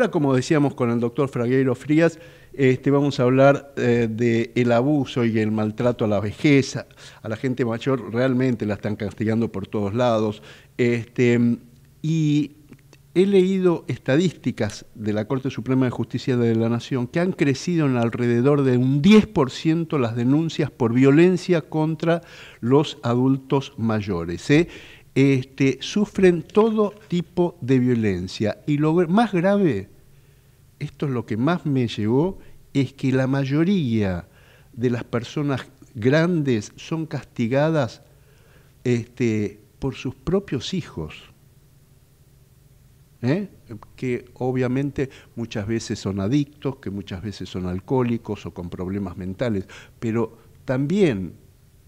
Ahora, como decíamos con el doctor Fragueiro Frías, este, vamos a hablar eh, del abuso y el maltrato a la vejez, a la gente mayor, realmente la están castigando por todos lados. Este, y he leído estadísticas de la Corte Suprema de Justicia de la Nación que han crecido en alrededor de un 10% las denuncias por violencia contra los adultos mayores. ¿eh? Este, sufren todo tipo de violencia. Y lo más grave, esto es lo que más me llevó, es que la mayoría de las personas grandes son castigadas este, por sus propios hijos, ¿eh? que obviamente muchas veces son adictos, que muchas veces son alcohólicos o con problemas mentales, pero también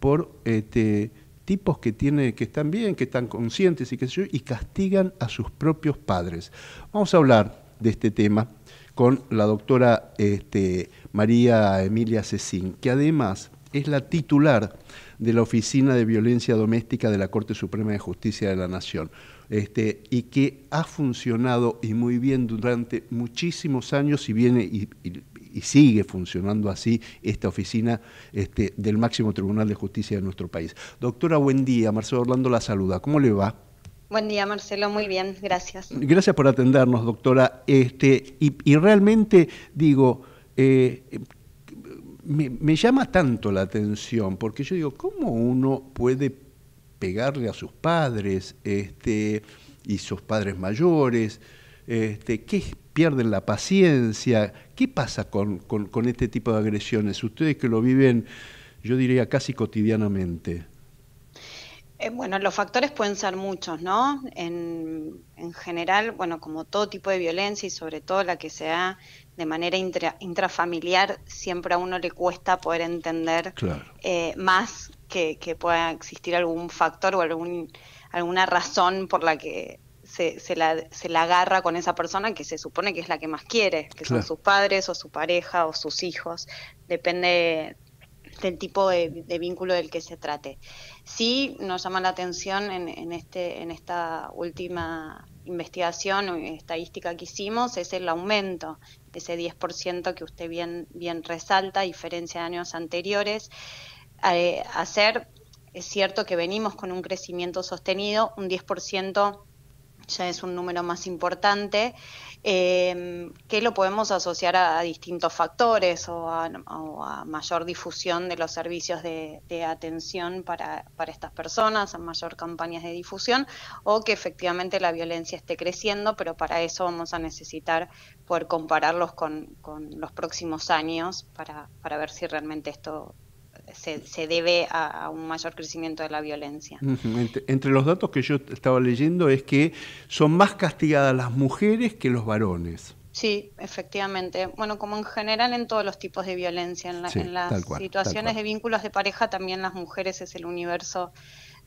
por este, tipos que tiene, que están bien, que están conscientes y qué y castigan a sus propios padres. Vamos a hablar de este tema con la doctora este, María Emilia Cecín, que además es la titular de la Oficina de Violencia Doméstica de la Corte Suprema de Justicia de la Nación. Este, y que ha funcionado y muy bien durante muchísimos años y viene y, sigue funcionando así esta oficina este, del máximo tribunal de justicia de nuestro país. Doctora, buen día. Marcelo Orlando la saluda. ¿Cómo le va? Buen día, Marcelo. Muy bien, gracias. Gracias por atendernos, doctora. Este, y, realmente digo, eh, me, me, llama tanto la atención, porque yo digo, ¿cómo uno puede pegarle a sus padres este, y sus padres mayores, este, que pierden la paciencia. ¿Qué pasa con, este tipo de agresiones? Ustedes que lo viven, yo diría, casi cotidianamente eh, bueno, los factores pueden ser muchos, ¿no? En, general, bueno, como todo tipo de violencia y sobre todo la que sea de manera intrafamiliar, siempre a uno le cuesta poder entender eh, más que, pueda existir algún factor o algún, alguna razón por la que se, la, se, la, agarra con esa persona que se supone que es la que más quiere, que son sus padres o su pareja o sus hijos, depende del tipo de, vínculo del que se trate. Sí nos llama la atención en, este, en esta última investigación o estadística que hicimos es el aumento, ese 10% que usted bien, bien resalta, a diferencia de años anteriores hacer. Es cierto que venimos con un crecimiento sostenido, un 10% ya es un número más importante, eh, que lo podemos asociar a, distintos factores o a, mayor difusión de los servicios de, atención para, estas personas, a mayor campañas de difusión, o que efectivamente la violencia esté creciendo, pero para eso vamos a necesitar poder compararlos con, los próximos años para, para ver si realmente esto se, debe a, un mayor crecimiento de la violencia. entre, los datos que yo estaba leyendo es que son más castigadas las mujeres que los varones. Sí, efectivamente. Bueno, como en general en todos los tipos de violencia, en, las situaciones de vínculos de pareja también las mujeres es el universo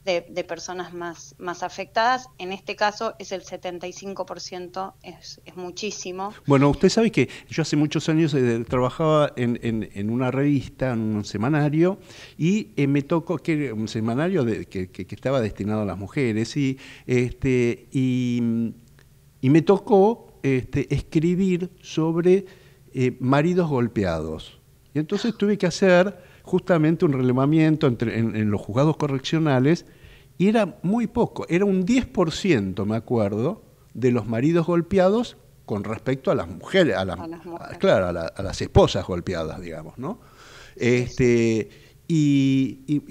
de, personas más, afectadas. En este caso es el 75%, es, es muchísimo. Bueno, usted sabe que yo hace muchos años eh, trabajaba en, en, una revista, en un semanario, y eh, me tocó, que un semanario que, estaba destinado a las mujeres, y, este, y, me tocó este, escribir sobre eh, maridos golpeados. Y entonces tuve que hacer justamente un relevamiento entre, en, en, los juzgados correccionales y era muy poco, era un 10%, me acuerdo, de los maridos golpeados con respecto a las mujeres, a, las, claro, a, las esposas golpeadas, digamos, ¿no? Este, y,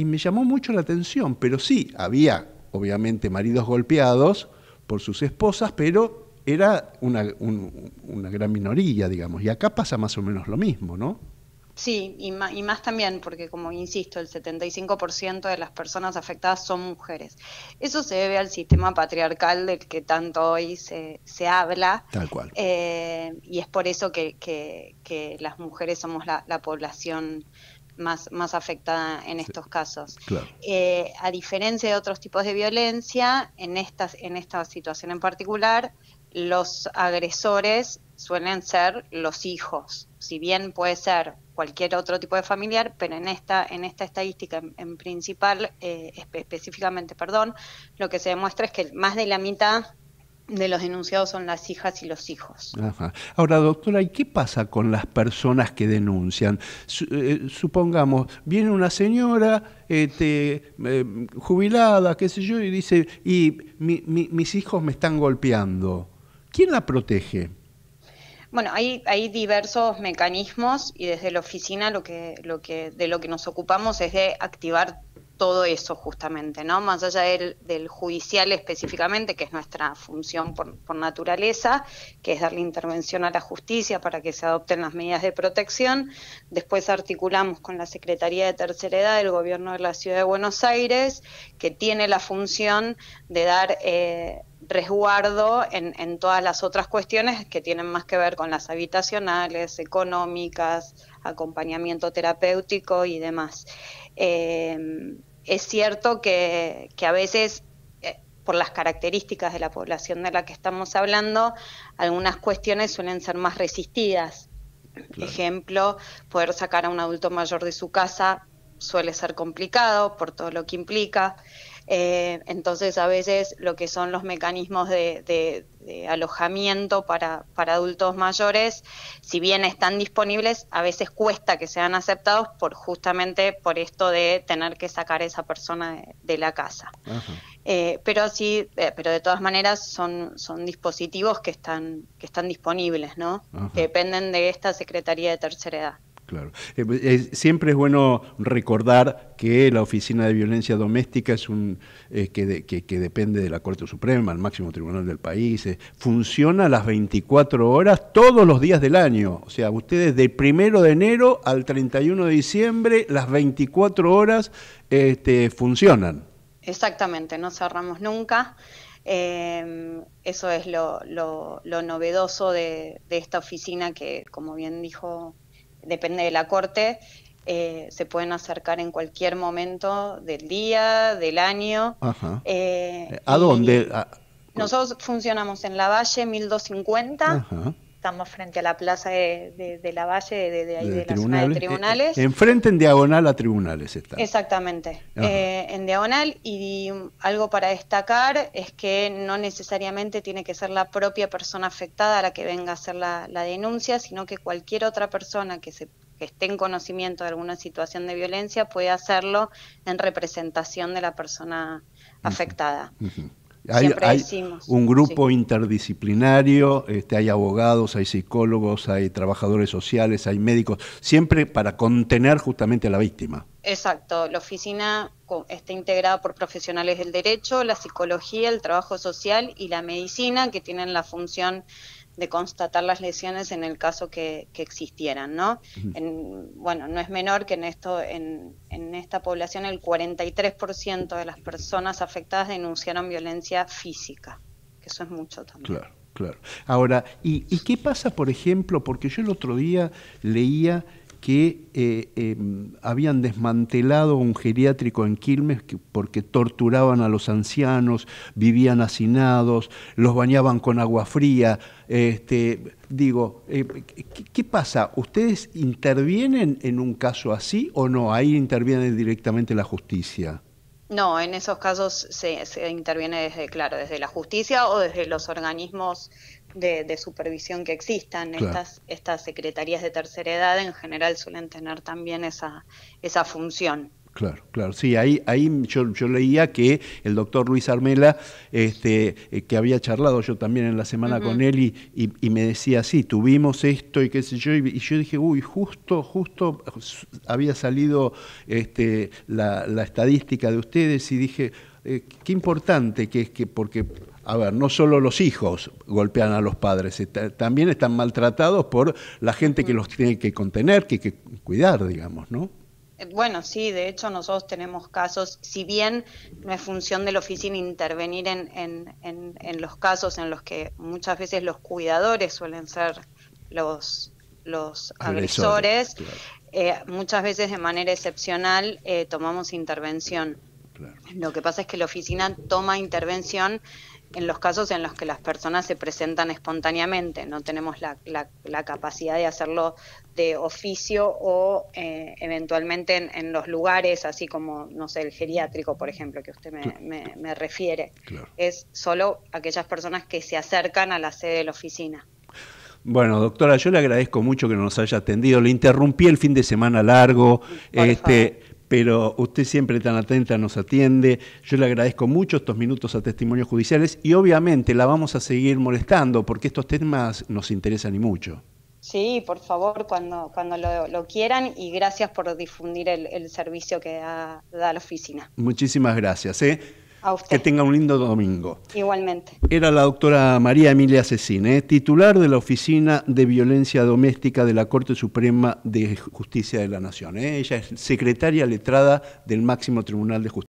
me llamó mucho la atención, pero sí, había obviamente maridos golpeados por sus esposas, pero era una, una gran minoría, digamos, y acá pasa más o menos lo mismo, ¿no? Sí, y más, también, porque como insisto, el 75% de las personas afectadas son mujeres. Eso se debe al sistema patriarcal del que tanto hoy se, se habla. Tal cual. Eh, y es por eso que, las mujeres somos la, población más, afectada en estos casos. Eh, a diferencia de otros tipos de violencia, en, estas, en esta situación en particular, los agresores suelen ser los hijos, si bien puede ser cualquier otro tipo de familiar, pero en esta, en esta estadística en, principal, eh, específicamente, perdón, lo que se demuestra es que más de la mitad de los denunciados son las hijas y los hijos. Ahora, doctora, ¿y qué pasa con las personas que denuncian? Eh, supongamos, viene una señora este, eh, jubilada, qué sé yo, y dice, y mis hijos me están golpeando. ¿Quién la protege? Bueno, hay, diversos mecanismos y desde la oficina lo que, lo que, de lo que nos ocupamos es de activar todo eso justamente, ¿no? Más allá del, judicial específicamente, que es nuestra función por, naturaleza, que es darle intervención a la justicia para que se adopten las medidas de protección. Después articulamos con la Secretaría de Tercera Edad del Gobierno de la Ciudad de Buenos Aires, que tiene la función de dar eh, resguardo en, todas las otras cuestiones que tienen más que ver con las habitacionales, económicas, acompañamiento terapéutico y demás. Em, es cierto que, a veces eh, por las características de la población de la que estamos hablando, algunas cuestiones suelen ser más resistidas. Por ejemplo, poder sacar a un adulto mayor de su casa suele ser complicado por todo lo que implica. Eh, entonces, a veces lo que son los mecanismos de, alojamiento para, adultos mayores, si bien están disponibles, a veces cuesta que sean aceptados por justamente por esto de tener que sacar a esa persona de, la casa. Eh, pero sí, eh, pero de todas maneras son, son dispositivos que están, que están disponibles, ¿no? Que dependen de esta Secretaría de Tercera Edad. Claro. Eh, pues, siempre es bueno recordar que la Oficina de Violencia Doméstica es un eh, que, que, depende de la Corte Suprema, el máximo tribunal del país, eh, funciona las 24 horas todos los días del año. O sea, ustedes de primero de enero al 31 de diciembre, las 24 horas este, funcionan. Exactamente, no cerramos nunca. Em, eso es lo, novedoso de, de, esta oficina que, como bien dijo depende de la corte, eh, se pueden acercar en cualquier momento del día, del año. Eh, ¿A dónde? Nosotros funcionamos en la Valle 1250. Ajá estamos frente a la plaza de, la Valle, de, ahí de, la zona de tribunales. Eh, eh, enfrente en diagonal a tribunales está. Exactamente, eh, en diagonal. Y algo para destacar es que no necesariamente tiene que ser la propia persona afectada la que venga a hacer la, denuncia, sino que cualquier otra persona que se esté en conocimiento de alguna situación de violencia puede hacerlo en representación de la persona afectada. Hay, un grupo interdisciplinario, este, hay abogados, hay psicólogos, hay trabajadores sociales, hay médicos, siempre para contener justamente a la víctima. Exacto, la oficina está integrada por profesionales del derecho, la psicología, el trabajo social y la medicina, que tienen la función de constatar las lesiones en el caso que, existieran, ¿no? En, bueno, no es menor que en esto, en, esta población el 43% de las personas afectadas denunciaron violencia física, que eso es mucho también. Claro, claro. Ahora, ¿y, y qué pasa, por ejemplo? Porque yo el otro día leía que eh, em, habían desmantelado un geriátrico en Quilmes porque torturaban a los ancianos, vivían hacinados, los bañaban con agua fría. Este, digo, eh, ¿qué, pasa? ¿Ustedes intervienen en un caso así o no? Ahí interviene directamente la justicia. No, en esos casos se, se interviene desde, claro, desde la justicia o desde los organismos de, supervisión que existan. Estas, estas secretarías de tercera edad en general suelen tener también esa, esa función. Claro, claro. Sí, ahí, ahí yo, yo, leía que el doctor Luis Armela, este, eh, que había charlado yo también en la semana con él, y, y, me decía, sí, tuvimos esto y qué sé yo, y, yo dije, uy, justo, justo había salido este, la, estadística de ustedes y dije, eh, qué importante que es que, porque a ver, no solo los hijos golpean a los padres, eh, también están maltratados por la gente que los tiene que contener, que, que cuidar, digamos, ¿no? Eh, bueno, sí, de hecho nosotros tenemos casos, si bien no es función de la oficina intervenir en, los casos en los que muchas veces los cuidadores suelen ser los, los agresores, eh, muchas veces de manera excepcional tomamos intervención. Lo que pasa es que la oficina toma intervención en los casos en los que las personas se presentan espontáneamente, no tenemos la, capacidad de hacerlo de oficio o eh, eventualmente en, los lugares, así como, no sé, el geriátrico, por ejemplo, que usted me, me, refiere. Es solo aquellas personas que se acercan a la sede de la oficina. Bueno, doctora, yo le agradezco mucho que nos haya atendido. Le interrumpí el fin de semana largo. este, pero usted siempre tan atenta nos atiende. Yo le agradezco mucho estos minutos a testimonios judiciales y obviamente la vamos a seguir molestando porque estos temas nos interesan y mucho. Sí, por favor, cuando, cuando lo, quieran y gracias por difundir el, servicio que da, la oficina. Muchísimas gracias. ¿eh? Que tenga un lindo domingo. Igualmente. Era la doctora María Emilia Cecine, ¿eh? titular de la Oficina de Violencia Doméstica de la Corte Suprema de Justicia de la Nación. ¿eh? Ella es secretaria letrada del Máximo Tribunal de Justicia.